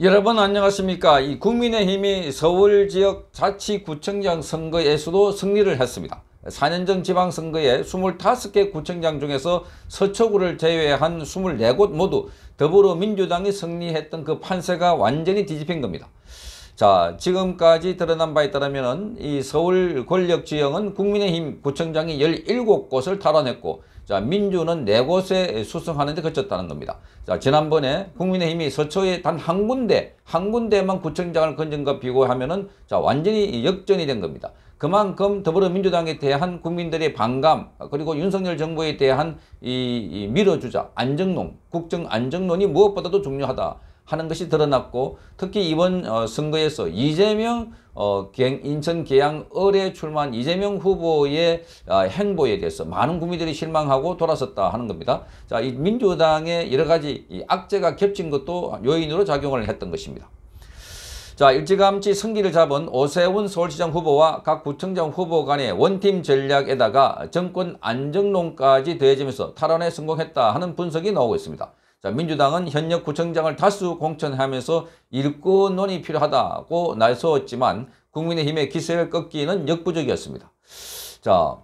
여러분 안녕하십니까 이 국민의힘이 서울 지역 자치구청장 선거에서도 승리를 했습니다 4년 전 지방선거에 25개 구청장 중에서 서초구를 제외한 24곳 모두 더불어민주당이 승리했던 그 판세가 완전히 뒤집힌 겁니다 자 지금까지 드러난 바에 따르면 이 서울 권력지형은 국민의힘 구청장이 17곳을 탈환했고 자, 민주는 네 곳에 수성하는데 그쳤다는 겁니다. 자, 지난번에 국민의힘이 서초에 단 한 군데, 한 군데만 구청장을 건진 것 비교하면은 자, 완전히 역전이 된 겁니다. 그만큼 더불어민주당에 대한 국민들의 반감 그리고 윤석열 정부에 대한 이, 이 밀어주자 안정론 국정 안정론이 무엇보다도 중요하다 하는 것이 드러났고 특히 이번 어, 선거에서 이재명 어, 인천 계양 을에 출마한 이재명 후보의 아, 행보에 대해서 많은 국민들이 실망하고 돌아섰다 하는 겁니다. 자, 이 민주당의 여러 가지 이 악재가 겹친 것도 요인으로 작용을 했던 것입니다. 자 일찌감치 승기를 잡은 오세훈 서울시장 후보와 각 구청장 후보 간의 원팀 전략에다가 정권 안정론까지 더해지면서 탈환에 성공했다 하는 분석이 나오고 있습니다. 자, 민주당은 현역 구청장을 다수 공천하면서 일꾼 논이 필요하다고 날서웠지만 국민의힘의 기세를 꺾기는 역부족이었습니다. 자,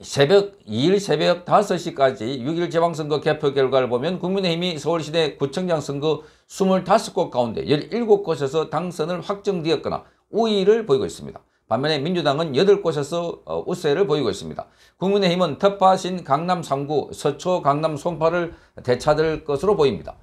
새벽 2일 새벽 5시까지 6일 지방선거 개표 결과를 보면 국민의힘이 서울시내 구청장 선거 25곳 가운데 17곳에서 당선을 확정되었거나 우위를 보이고 있습니다. 반면에 민주당은 8곳에서 어, 우세를 보이고 있습니다. 국민의힘은 텃밭인 강남 3구, 서초, 강남 송파를 되찾을 것으로 보입니다.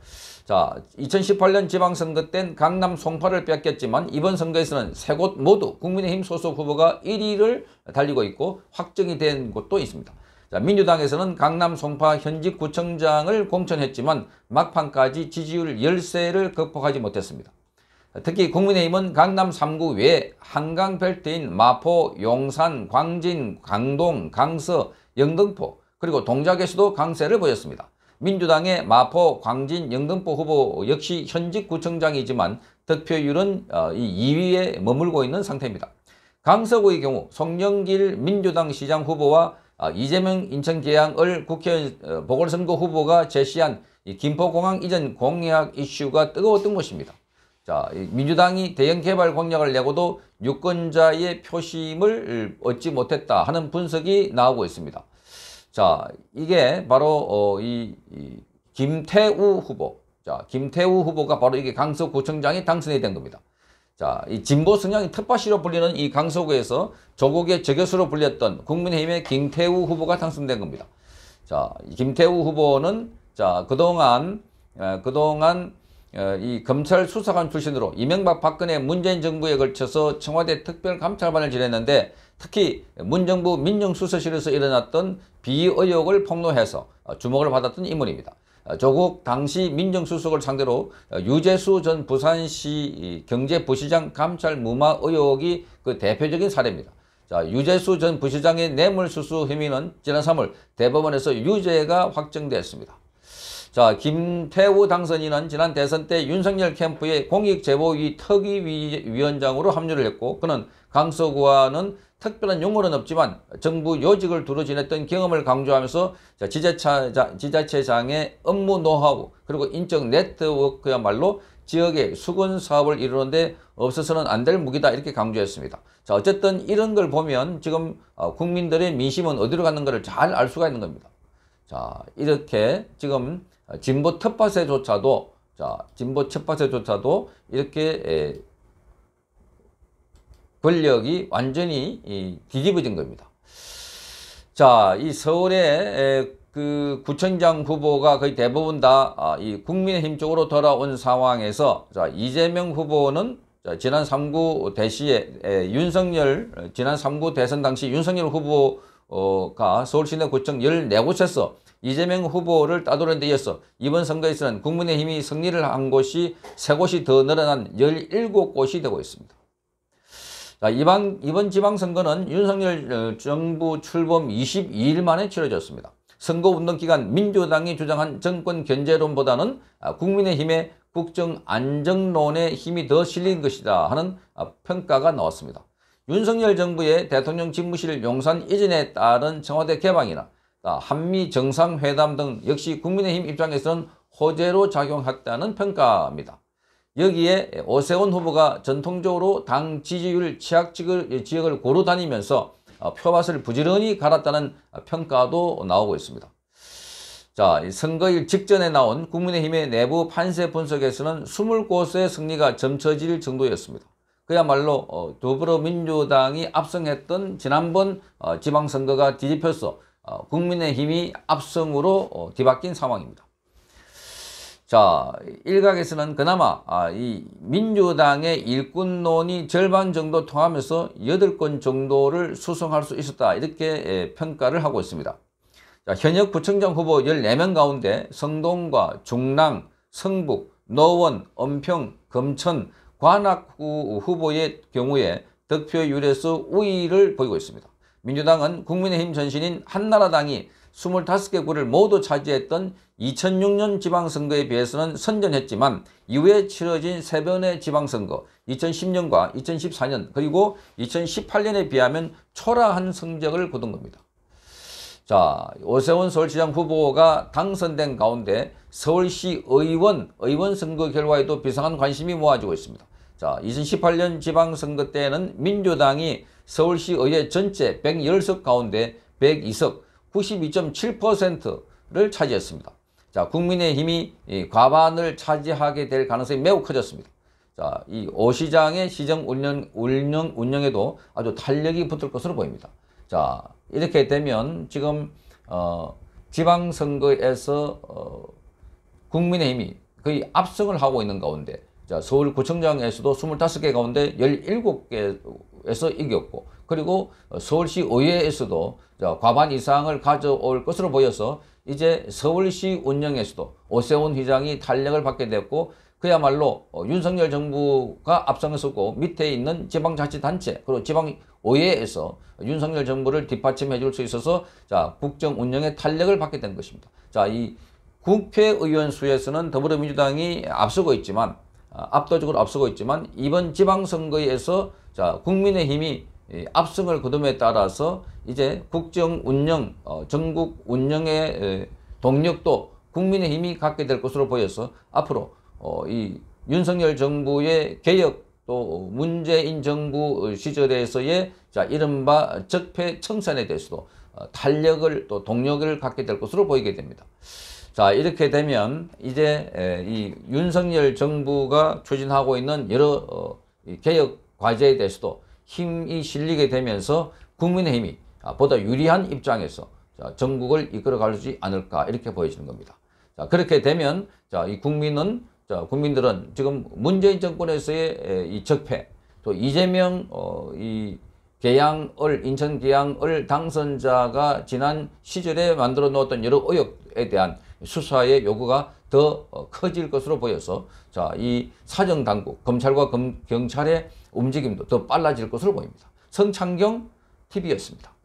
자, 2018년 지방선거 땐 강남 송파를 뺏겼지만 이번 선거에서는 세 곳 모두 국민의힘 소속 후보가 1위를 달리고 있고 확정이 된 곳도 있습니다. 자, 민주당에서는 강남 송파 현직 구청장을 공천했지만 막판까지 지지율 열세를 극복하지 못했습니다. 특히 국민의힘은 강남 3구 외 한강 벨트인 마포, 용산, 광진, 강동, 강서, 영등포 그리고 동작에서도 강세를 보였습니다. 민주당의 마포, 광진, 영등포 후보 역시 현직 구청장이지만 득표율은 2위에 어, 머물고 있는 상태입니다. 강서구의 경우 송영길 민주당 시장 후보와 어, 이재명 인천계양을 국회 어, 보궐선거 후보가 제시한 김포공항 이전 공약 이슈가 뜨거웠던 것입니다. 자, 민주당이 대형 개발 공약을 내고도 유권자의 표심을 얻지 못했다 하는 분석이 나오고 있습니다. 자, 이게 바로 어, 이, 이 김태우 후보. 자, 김태우 후보가 바로 이게 강서구청장이 당선이 된 겁니다. 자, 이 진보 성향이 텃밭이로 불리는 이 강서구에서 조국의 저교수로 불렸던 국민의힘의 김태우 후보가 당선된 겁니다. 자, 김태우 후보는 자, 그동안 에, 그동안 어, 이 검찰 수사관 출신으로 이명박 박근혜 문재인 정부에 걸쳐서 청와대 특별감찰반을 지냈는데 특히 문정부 민정수석실에서 일어났던 비 의혹을 폭로해서 어, 주목을 받았던 인물입니다. 어, 조국 당시 민정수석을 상대로 유재수 전 부산시 경제부시장 감찰 무마 의혹이 그 대표적인 사례입니다. 자, 유재수 전 부시장의 뇌물수수 혐의는 지난 3월 대법원에서 유죄가 확정되었습니다. 자, 김태우 당선인은 지난 대선 때 윤석열 캠프의 공익제보위 특위위원장으로 합류를 했고 그는 강서구와는 특별한 용어는 없지만 정부 요직을 두루 지냈던 경험을 강조하면서 지자체장, 지자체장의 업무 노하우 그리고 인적 네트워크야말로 지역의 수건 사업을 이루는데 없어서는 안 될 무기다 이렇게 강조했습니다. 자 어쨌든 이런 걸 보면 지금 어, 국민들의 민심은 어디로 가는 것을 잘알 수가 있는 겁니다. 자, 이렇게 지금 진보 텃밭에조차도 자, 진보 텃밭에조차도 이렇게 예, 권력이 완전히 이, 뒤집어진 겁니다. 자, 이서울 에, 그 구청장 후보가 거의 대부분 다이 아, 국민의힘 쪽으로 돌아온 상황에서 자, 이재명 후보는 자, 지난 3구 대시에 윤석열 지난 3구 대선 당시 윤석열 후보 어,가 서울시내 구청 14곳에서 이재명 후보를 따돌린 데 이어서 이번 선거에서는 국민의힘이 승리를 한 곳이 3곳이 더 늘어난 17곳이 되고 있습니다. 자, 이번, 이번 지방선거는 윤석열 어, 정부 출범 22일 만에 치러졌습니다. 선거운동 기간 민주당이 주장한 정권 견제론보다는 아, 국민의힘의 국정안정론의 힘이 더 실린 것이다 하는 아, 평가가 나왔습니다. 윤석열 정부의 대통령 집무실 용산 이전에 따른 청와대 개방이나 한미 정상회담 등 역시 국민의힘 입장에서는 호재로 작용했다는 평가입니다. 여기에 오세훈 후보가 전통적으로 당 지지율 취약 지역을 고루 다니면서 표밭을 부지런히 갈았다는 평가도 나오고 있습니다. 자, 선거일 직전에 나온 국민의힘의 내부 판세 분석에서는 20곳의 승리가 점쳐질 정도였습니다. 그야말로 어, 더불어민주당이 압승했던 지난번 어, 지방선거가 뒤집혀서 어, 국민의힘이 압승으로 어, 뒤바뀐 상황입니다. 자 일각에서는 그나마 아, 이 민주당의 일꾼론이 절반 정도 통하면서 8건 정도를 수송할 수 있었다 이렇게 예, 평가를 하고 있습니다. 자, 현역 부청장 후보 14명 가운데 성동과 중랑, 성북, 노원, 은평, 금천, 관악구 후보의 경우에 득표율에서 우위를 보이고 있습니다. 민주당은 국민의힘 전신인 한나라당이 25개 구를 모두 차지했던 2006년 지방선거에 비해서는 선전했지만 이후에 치러진 세번의 지방선거 2010년과 2014년 그리고 2018년에 비하면 초라한 성적을 거둔 겁니다. 자 오세훈 서울시장 후보가 당선된 가운데 서울시 의원 의원 선거 결과에도 비상한 관심이 모아지고 있습니다. 자 2018년 지방선거 때는 민주당이 서울시 의회 전체 110석 가운데 102석 92.7%를 차지했습니다. 자 국민의힘이 과반을 차지하게 될 가능성이 매우 커졌습니다. 자, 이 오시장의 시정 운영, 운영, 운영에도 아주 탄력이 붙을 것으로 보입니다. 자, 이렇게 되면 지금 어, 지방선거에서 어, 국민의힘이 거의 압승을 하고 있는 가운데 자, 서울구청장에서도 25개 가운데 17개에서 이겼고 그리고 서울시 의회에서도 자, 과반 이상을 가져올 것으로 보여서 이제 서울시 운영에서도 오세훈 회장이 탄력을 받게 됐고 그야말로 어, 윤석열 정부가 앞장섰고 밑에 있는 지방자치단체 그리고 지방의회에서 윤석열 정부를 뒷받침해 줄 수 있어서 자 국정 운영에 탄력을 받게 된 것입니다. 자 이 국회의원 수에서는 더불어민주당이 앞서고 있지만 아, 압도적으로 앞서고 있지만 이번 지방선거에서 자 국민의힘이 압승을 거둠에 따라서 이제 국정 운영, 어, 전국 운영의 동력도 국민의힘이 갖게 될 것으로 보여서 앞으로 어, 이 윤석열 정부의 개혁 또 문재인 정부 시절에서의 자 이른바 적폐 청산에 대해서도 어, 탄력을 또 동력을 갖게 될 것으로 보이게 됩니다. 자 이렇게 되면 이제 이 윤석열 정부가 추진하고 있는 여러 어, 개혁 과제에 대해서도 힘이 실리게 되면서 국민의힘이 아, 보다 유리한 입장에서 전국을 이끌어가지 않을까 이렇게 보여지는 겁니다. 자 그렇게 되면 자 이 국민은 자, 국민들은 지금 문재인 정권에서의 이 적폐, 또 이재명 어, 이 개항을 인천 개항을 당선자가 지난 시절에 만들어 놓았던 여러 의혹에 대한 수사의 요구가 더 어, 커질 것으로 보여서 자, 이 사정 당국, 검찰과 검, 경찰의 움직임도 더 빨라질 것으로 보입니다. 성창경 TV였습니다.